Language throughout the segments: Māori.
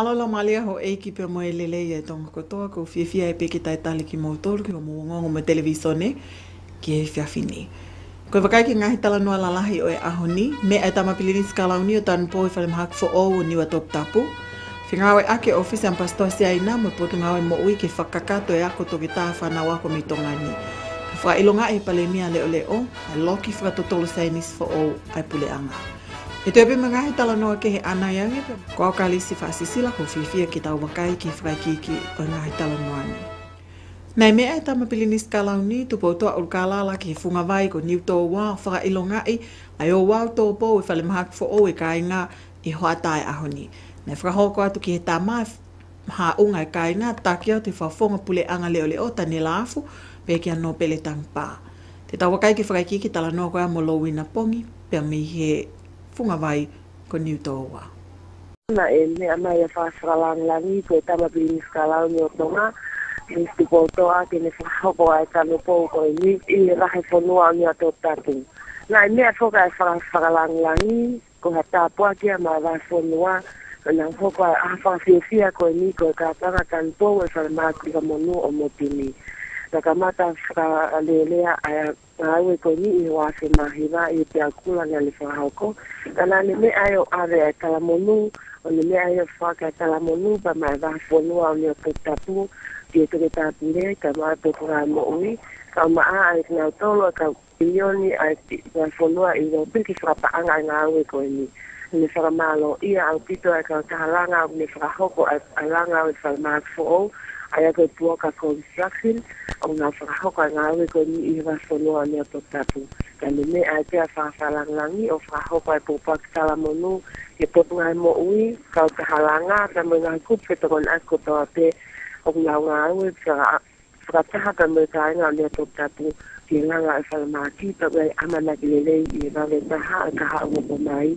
malolo malia ho eki pe moe lele e tonga kotoa ko fie fia e peke tai tali ki mautoru ki o mo ngongo mo televisione ki e fia fini. Ko e wakai ki ngahi tala nua lalahi o e aho ni, me e tamapilini skala uni o tanpo e falem hak fo o o niwa top tapu. Fi ngawe ake ofisi am pastoa si aina mo potu ngawe mo ui ke whakakato e ako toki taa whana wako mi tonga ni. Ka ilonga e pale mia leo leo, a loki whakatotolo sa inis fo o ai pule angaa. E tepe me ngai tala noa ke he ana yangi Ko au kali si whasisila ko whiwhia ki tau wakai ki whaikiki o ngai tala noa ni. Nei mea e tama pili nisi kalau ni tupo o toa ulkalala ki he funga vai ko niu tō wā o whaka ilo ngai a yo wā o tō pō e whale maha kufo o e kai ngā i hoa tai aho ni. Nei whakahoko atu ki he tama ha unga e kai ngā takia te whafonga pule anga leo leo tani laafu pe ki anō pele tangpā. Te tau wakai ki whakaiki ki tala noa koea mo lowina pongi pe mi he funga vai ko niu toa Na e mea mai e whasralangilangi ko e tama pini skalau ni o tonga, ni tu koutoa ki ne whahopo ai ka tano pōko e ni i ra he fo whanua ni a tō tatu. Na e me mea whoka e whasralangilangi ko ha tāpua kia ma vai whanua na ko a fa fi fi a ko e ni ko e, e ka kan pōu e mo monu o mo motini. Na le whakalelea a ai we ko ni i wa se ma hi va i te akula ni le fa hoko ana ni me ai o ave ai ka mo nu o ni me ai o fa ka ka la mo nu ba ma va fo nu a ni o te tapu ki e te ta pire ka ma te kura mo ui ka ma a ai ki na o tolo ka pioni ai ki va fo nu a i o piki fra pa anga i ngā ue ko i ni ni fra malo ia au pito ai ka ta halanga ni fra hoko ai halanga ni fra ma fo o ai ako tua ka construction o ngā whakaho ka ngā ue ko ni i hewa sono a mea tōtapu. Ka ni me ai pia whakasalang langi o whakaho ka e pōpua ki tala monu ke pōtu ngai mo ui, ka o te halanga, ka mo ngā kup he tokon ako tōa te o ngā ngā ue whakataha ka mo ka ngā mea tōtapu ki ngā ngā e whalamāti, pa ngai e amana ki lelei i hewa le taha a kaha o ngopo mai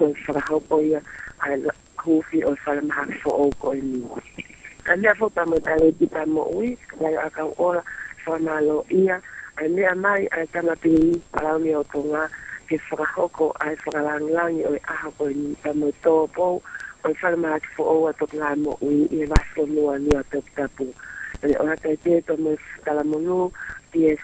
ko e whakaho ko ia ai hūwhi o whalamāti fo o ko i ni. Thank you kalia fo ta me tale ti ta mo ui la yo akau ora fa na lo ia ai mea mai ai tana pi ni para mi o tonga ke whakahoko ai whakalangilangi oi aha koi ni ta mo tō pou oi whakamaki fo oa tok la mo ui i e vaso nua ni o tuk tapu ai ora kai te to mo talamonu ti e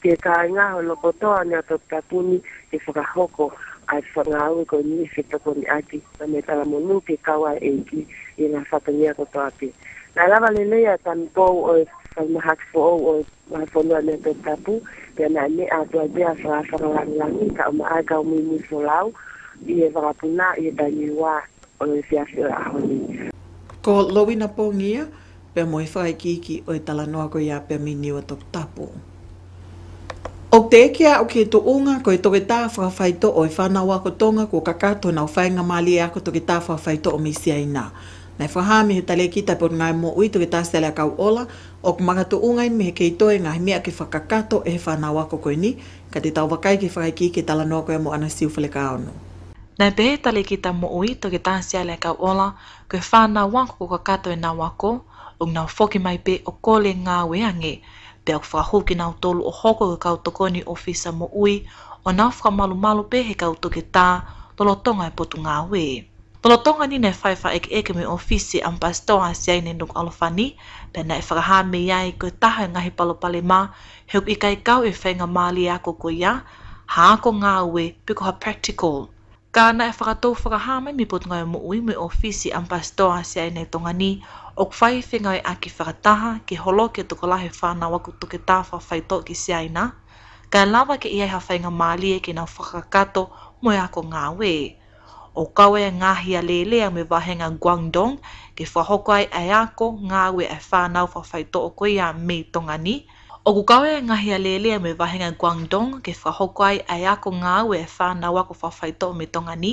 ti e ka inga ho lo potoa ni o tuk tapu ni ke whakahoko ai ai whangau e ko ni se tako ni aki na me tala monu ke kawa e ki e na whakania ko to ape. Na la le lea tan tou o e whai maha kifo o o e maha whanua me tapu pe na ni a tua dea whara whara lani lani ka uma a ka umi mi so lau i e wakapuna i e o e fia fio a honi. Ko lowi na pongia pe mo e o e tala noa ko ia pe mi niwa tok tapu. Ko lowi pe mo e whai kiki o e tala noa ko ia pe mi niwa tok tapu. O te eke a o ke to unga ko e toke tā whakawhaito o e whanawa ko tonga ko kakato na o whainga māli e ako toke tā whakawhaito o misi ai nā. Nei whahami he tale ki tai poru ngai mō ui toke tā stelea kau ola o ka maka to unga i mehe kei toi ngai mea ke whakakato e whanawa ko koe ni ka te tau wakai ke whakai ki ke tala noa koe mo ana siu whale ka aono. Nei pe he tale ki tai mō ui toke tā stelea kau ola ko e whanawa ko kakato e nā wako o ngā whoki mai pe o kole ngā weange ngai Pea ufa huki nao tolu o hoko ke kautokoni ofisa mo ui o nao fuka malu malu pe he kautoke tā tolo tonga e potu ngā we. Tolo tonga ni nei whaifa eke eke me ofisi am pastoa a siai ne nuk alofani pe na e whakaha me iai koe taha e ngahi palo pale ma heu kai kau e whainga maali a koko ia ha ako ngā we piko ha practical. Ka na e whakatou whakaha mai mi potu ngai e mo ui me ofisi am pastoa a siai ne tonga ni o kwhai whinga i e aki whakataha ki holo ke toko lahe whana waku toke tawha whaito ki si aina. Ka lawa ke iai hawhainga maali e ki nga whakakato mo e ako ngā we. O kawe ngahi a lele a me wahenga Guangdong ke whahokai e ako ngā we e whana wha whaito o koi a me tongani. O ku kawe ngahi a lele a me wahenga Guangdong ke whahokai e ako ngā we e whana wako wha whaito o me tongani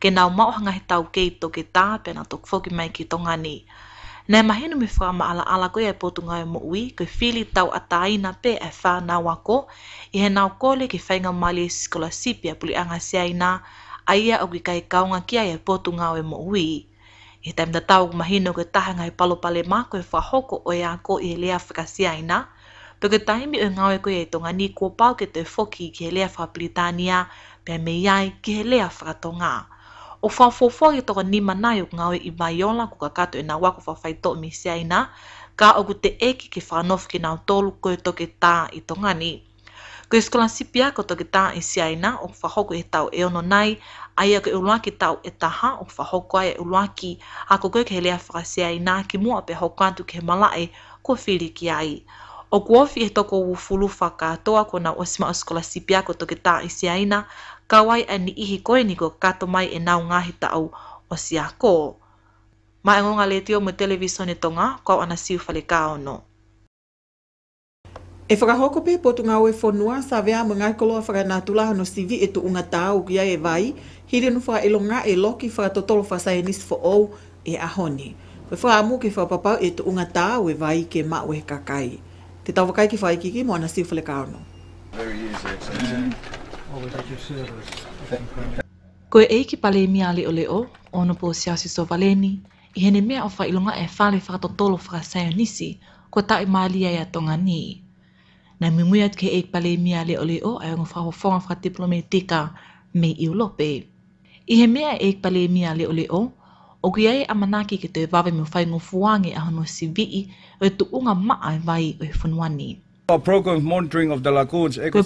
ke nga mauhanga he tau kei toke tā pena tokfoki mai ki tongani. Ngahi Nā mahenu me whaka ma ala ala koe e potu ngai mo koe whili tau a taina pe e wha nā wako, i he nā kōle ki whainga mali e skola puli anga sia i nā, a ia o ki kai kaunga kia e potu ngai e mo I he taimta tau ku mahenu koe taha ngai palo mā koe whahoko o ea ko i he lea whaka sia i nā, Pe taimi o ngawe koe e tonga ni kua pau ke te foki ki he lea whapilitania, pe me iai ki he lea whakatonga o whafofo i toko ni manai o i mai ola kuka kato e na wako whawhaito o misia i na ka ogu te eki ke whanof ki nao tolu koe toke tā i tonga ni. Ko e skola sipia ko toke tā i sia i na o whahoko e tau e ono nai, aia ko e ki tau e taha o whahoko aia e uluaki a ko koe ke helea whakasea i na ki mua pe hokoantu ke malae ko whiri ki ai. O kuofi e toko ufulu whakatoa ko na osima o skolasipia ko toke tā isi aina, kawai e ni ihi koe ni ko kato mai e nau ngahi ta au o sia ko. Ma e ngonga leti o mu televisione tonga, kau ana siu fale ka ono. E whakahoko pe potu ngā ue whonua, sa vea mga ngai koloa whakanatula hano sivi e tu unga tāu kia e vai, hiri nu wha elonga e loki whakatotolo whasai e nisi o e ahoni. Koe whakamu ke whapapau e tu unga tāu e vai ke mawe kakai. kakai. Te tau wakai ki whai ki ki moana siu whale kāono. Mm. Koe eiki pale mi ale o leo, ono po siasi so valeni, i hene mea o wha ilonga e whale whakatotolo whakasayo nisi, ko ta i maalia ia tonga ni. Na mi mui ke eik pale mi ale o leo ai ngu whaho whonga whakadiplome tika me i ulope. I he mea eik pale mi ale o leo, o ki ai a manaki ki te wawe mo whaingo fuangi a hono si vii o e tuunga maa e vai o e whanuani. Our program of monitoring of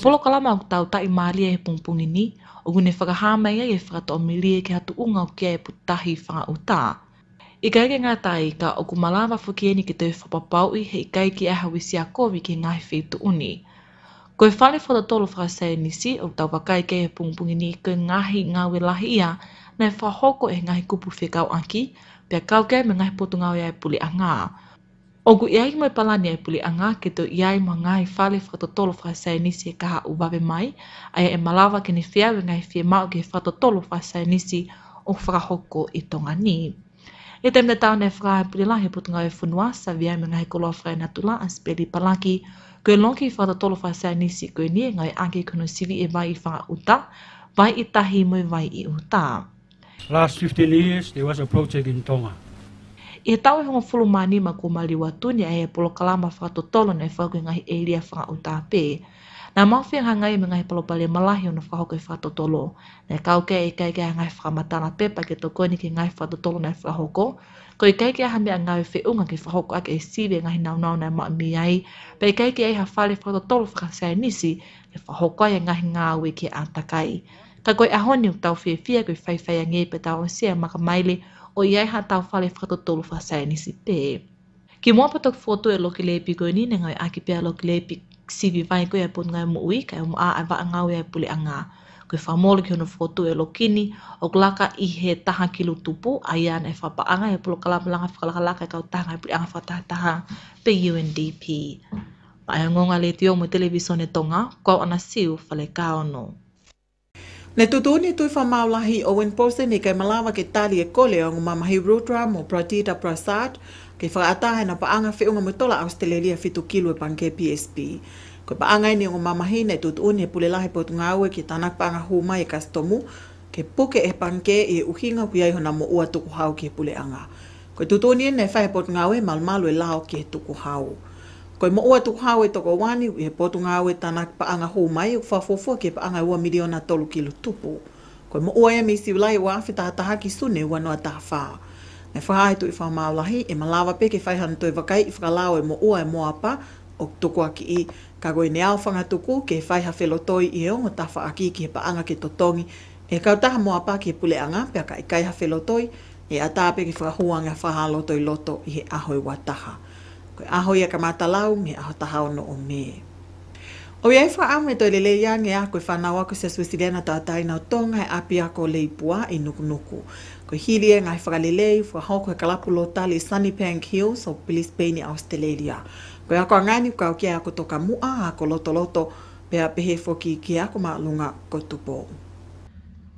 polo kalama o tau tai maalia e pungpungi ni, o gune whakahama ia e whakata e o milie ki hatu o kia e putahi whanga o tā. I kai ke ngā tai ka o kumalawa whukieni ki te whapapaui he i kai ki aha wisi a kowi ki ngā hewhi tu uni. Koe whale whata tolo whakasai nisi o tau wakai ke e pungpungi ni ke ngahi ngā lahi ia, nei whahoko e ngahi kupu whekau aki, pia kau kei me ngahi potu ngau iai puli a ngā. Ogu iai mai palani iai puli a ngā, ke tō iai mā ngahi whale whatotolo whaisai nisi e kaha uwawe mai, aia e malawa ke ni whia we ngahi whia mao ke whatotolo whaisai nisi o whakahoko i tonga ni. E tem te tau nei whakaha e puli la he potu ngau e whunua, sa viai me ngahi koloa whai e natula a speli palaki, Koe longi whata tolo wha sea nisi koe ni e ngai ake kono sili e mai i whanga uta, mai i tahi mui mai i uta. Last 15 years, there was a project in Tonga. I e tau hongo fulu mani ko mali watuni a e polo kalama whakato tolo na e whakui ngahi eiria whakau tā pē. Nā mawhia ha ngai me ngahi palopale malahi o na whakau whakato tolo. Nā kau kei e kei kei ngai whakamatana pē pa ke toko ni ke ngai whakato tolo na e Ko i kei kei hame a ngai e whi unga ke whakau ake e siwe ngahi naunau na e mai mi e ai. Pa i kei kei ha whakato tolo whakasai nisi e whakau ai ngahi ngā ke antakai. takai. Ka koe ahoni o tau fia fia koe fai fai angei pe tau ansia maka maile o iai ha tau fale whakatotolo whasai nisi pē. Ki mua patok fotu e loki lepi koe ni nengau e aki pia loki lepi sivi vai koe e pot ngai mo ui ka e mua a va angau e puli anga. Koe whamole ki hono fotu e lokini o glaka i he taha ki lutupu a iana e whapa anga e pulo kalamalanga whakalakalaka e kau taha e puli anga whataha taha pe UNDP. Ma e ngonga le tio mo televisione tonga, kwa ona siu fale kaono. no. Ne tutu ni tui wha maulahi o wen pose ni kai malawa ke tali e kole o ngumamahi Rudra mo Pratita Prasad ke whaata hai na paanga whi unga mutola Australia fitu kilu e ke PSP. Ko paanga ni ngu mamahi ne tutu ni e pule lahi potu ngawe ki tanak paanga huma e kastomu ke puke e pangke i e uhinga kuyai hona mo ua tuku hau ki e pule anga. Ko tutu ni e ne whae potu tutu ni e ne whae potu ngawe malmalu e lao ki e tuku hau. Koe mo oa tuku hawe toko wani, he potu ngā hawe tāna paanga hō mai, u whafofo ke paanga ua miliona tolu kilo tupu. Koe mo oa e mi si ulai ua awhi taha taha ki sune ua noa taha whaa. Ngai whaha he tu i whaa maulahi, e malawa pe ke whaihan toi wakai i whakalao mo oa e moa pa, o toko aki i ka goe ne awhanga tuku ke whaiha whelotoi i e ongo tawha aki ki he paanga ke totongi. E kautaha moa pa ki pule anga, pia ka i kaiha whelotoi, e atape ki whakahuanga whahalotoi loto i he ahoi wa ko aho ia ka matalau me aho taha ono o me. O ia ifa amu e toilele ia nge a koe whanau ako se suisilena tau tai nau tonga e api ako le ipua i nuku nuku. Koe hili e ngai whakalelei fwa hau koe kalapu lota le Sunny Pank Hills o Pilispeini, Australia. Koe ako angani kua au kia ako toka mua ako loto loto pe a pehe fwa ki ki ako maa lunga kotupo. Koe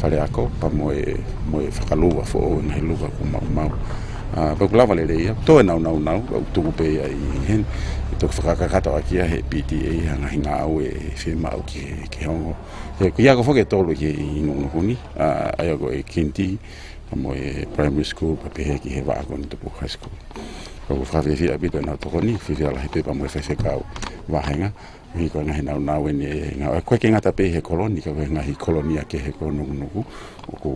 fale ako pa moe moe fakalua fo o ngai luka ku mau mau a ah, pa ku lava lele ia to na na na u tu pe ai hen to ku faka ka ta ki a he piti e hanga hinga au e fe ma o ki ki ho e ku ia ko fo ke to lo ki i no no ni a ai ko e kinti pa moe primary school pa pe ki he va ko ni to pu high school ko fa ve fi a bito na to ni fi fi ala he pe pa moe fe se ka va hanga Ni ko ngai na na we ni nga e ko ke pe he koloni ka nga hi koloni ke he ko no nu ku ku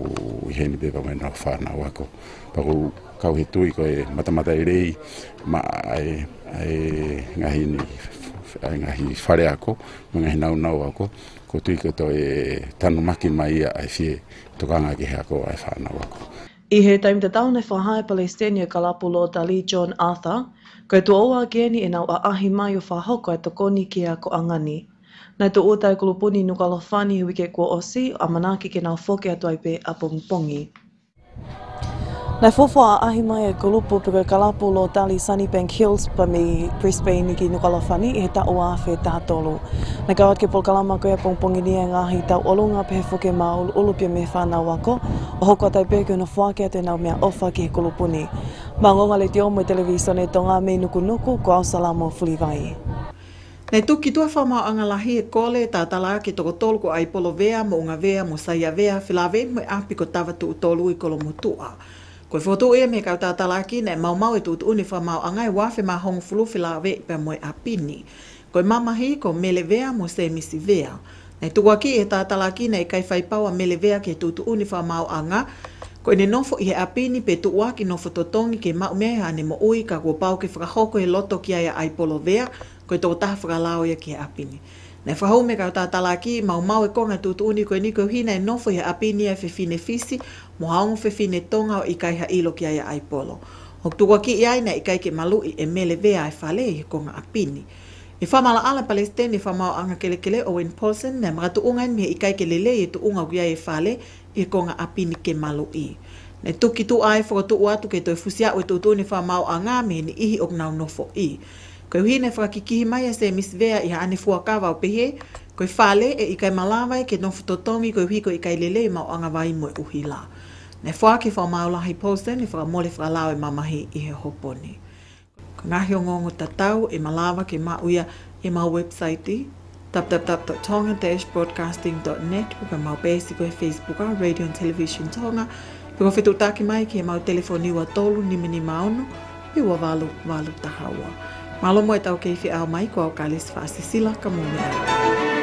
he ni be ba na fa na wa ko pa ku ka he tu i ko mata mata i ma ai ai nga hi ai nga hi fa ako mo ngai na na wa ko ko tui ko to e tanu maki mai ai fi to ka nga ke he ko ai fa na wa ko i he taim te tau ne fa hai palestinia kalapulo dali john arthur Kei tu aua geni e nau a ahi mai o whahoko e tokoni ki a ko angani. Nei tu ōtai kuluponi nukalofani hui ke kua osi, a manaki ke nau foke atuai pe a pongpongi. Nei fofoa ahi mai e gulupu pika kalapu lo Dali Sunnybank Hills pa mi Brisbane ki Nukalawhani i e he tau a whe tātolo. Nei kawat ke polkalama koe a pongpongi ni e ngāhi tau olunga pe he fuke mā ulupia me whāna wako o hoko tai pēku na whāke a tēnau mea ofa ki he gulupu ni. Mā ngonga le tio mui televisione e tonga me nuku nuku ko au salamo fulivai. Nei tuki tua whamau anga lahi e kole tā tala ki toko tolu ko ai polo vea mo unga vea mo saia vea filawe mui apiko tawatu utolu i kolomutua. Koe whoto e me kau tātala ki nei mau mau e tūtu uni wha mau angai wafe ma hong fulu fila ve pe moe apini. pini. Koe mamahi ko mele mo se misi vea. Nei tuwa ki e tātala ki nei kai whai pau a ke tūtu uni wha mau anga. Koe ne nofo i he a pe tuwa ki nofo totongi ke mau mea ane mo ui ka kua pau ki whakahoko e loto ki aia ai polo vea. Koe tō taha whakalao ki he a Nei whahau me kau tātala ki, mau mau e konga tūtu uni koe niko hina e no nofo i apini e whewhine fisi, mo haongo whewhine tonga o i kai ha ilo ki aia ai polo. Hok tuwa ki iai nei i kai ke malu i e mele vea e i konga apini. I e whamala ala palestini e whamau anga kelekele Owen Paulson, nei mga tuunga in mihe i kai ke lele i tu unga kui aia e whale i konga apini ke malu i. Ne tuki tu ai whakotu uatu ke toi fusia o i tūtu uni whamau anga me ni ihi ok no fo i. Koe hine whaka kikihi mai a se Miss Vea i haane fua kawa o pehe, koe whale e i kai malawai ke nofu totongi koe hiko i kai lele i mau anga wai mwe uhi la. Ne fwa ki whao maula hei pose ni whaka mole whaka lau e mamahi i he hoponi. Koe ngahi o ngongo tatau e malawa ke ma uia e mau website www.tonga-broadcasting.net pe mau besi koe Facebook a Radio and Television Tonga pe kofi tutaki mai ke mau telefoni wa tolu ni mini maono pe wa walu walu tahawa. Malo mo e tau kei fi au mai ko au kalis fa asisila ka mumia. Malo mo e tau kei fi au mai ko au kalis fa asisila ka mumia.